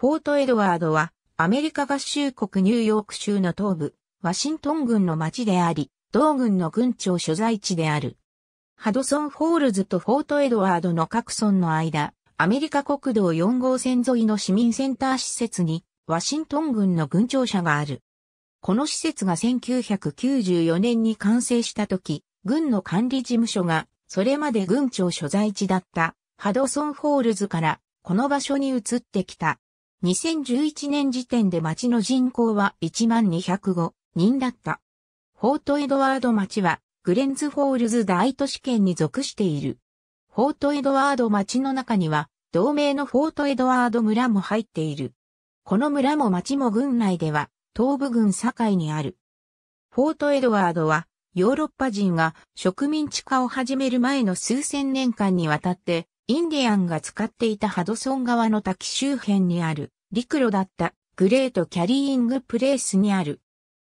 フォートエドワードは、アメリカ合衆国ニューヨーク州の東部、ワシントン郡の町であり、同郡の郡庁所在地である。ハドソンフォールズとフォートエドワードの各村の間、アメリカ国道4号線沿いの市民センター施設に、ワシントン郡の郡庁舎がある。この施設が1994年に完成した時、郡の管理事務所が、それまで郡庁所在地だった、ハドソンフォールズから、この場所に移ってきた。2011年時点で町の人口は1205人だった。フォートエドワード町はグレンズフォールズ大都市圏に属している。フォートエドワード町の中には同名のフォートエドワード村も入っている。この村も町も郡内では東部郡境にある。フォートエドワードはヨーロッパ人が植民地化を始める前の数千年間にわたってインディアンが使っていたハドソン川の滝周辺にある陸路だったグレートキャリーイングプレイスにある。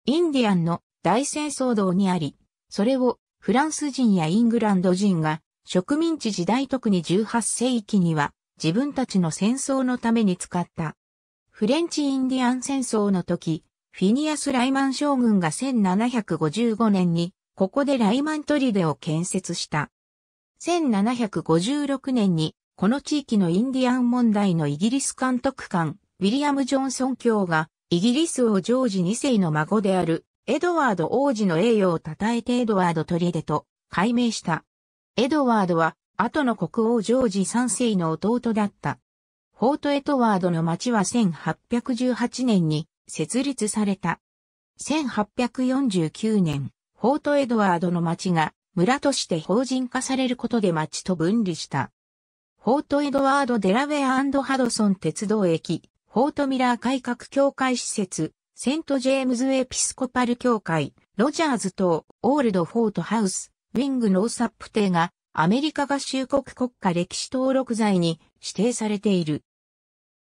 インディアンの大戦争道にあり、それをフランス人やイングランド人が植民地時代特に18世紀には自分たちの戦争のために使った。フレンチインディアン戦争の時、フィニアス・ライマン将軍が1755年にここでライマン砦を建設した。1756年に、この地域のインディアン問題のイギリス監督官、ウィリアム・ジョンソン卿が、イギリス王ジョージ2世の孫である、エドワード王子の栄誉を称えてエドワード取り出と、改名した。エドワードは、後の国王ジョージ3世の弟だった。フォートエトワードの町は1818年に設立された。1849年、フォートエドワードの町が村として法人化されることで町と分離した。フォートエドワード・デラウェアハドソン鉄道駅、フォートミラー改革協会施設、セント・ジェームズ・エピスコパル協会、ロジャーズ島、オールド・フォート・ハウス、ウィング・ノーサップ邸がアメリカ合衆国国家歴史登録財に指定されている。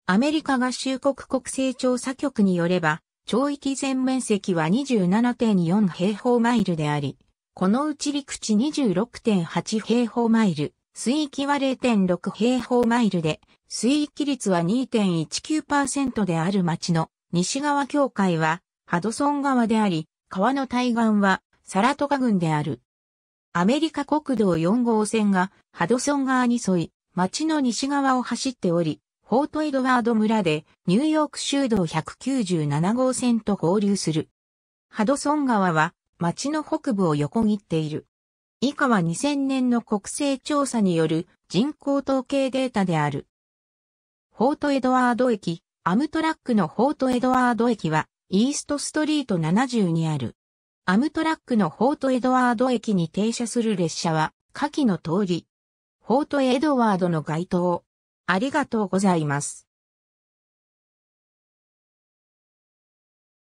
アメリカ合衆国国勢調査局によれば、町域全面積は27.4平方マイルであり、このうち陸地26.8平方マイル、水域は0.6平方マイルで、水域率は2.19%である町の西側境界はハドソン川であり、川の対岸はサラトカ郡である。アメリカ国道4号線がハドソン川に沿い、町の西側を走っており、フォートエドワード村でニューヨーク州道197号線と合流する。ハドソン川は町の北部を横切っている。以下は2000年の国勢調査による人口統計データである。フォートエドワード駅、アムトラックのフォートエドワード駅は、イーストストリート70にある。アムトラックのフォートエドワード駅に停車する列車は、下記の通り。フォートエドワードの街灯。ありがとうございます。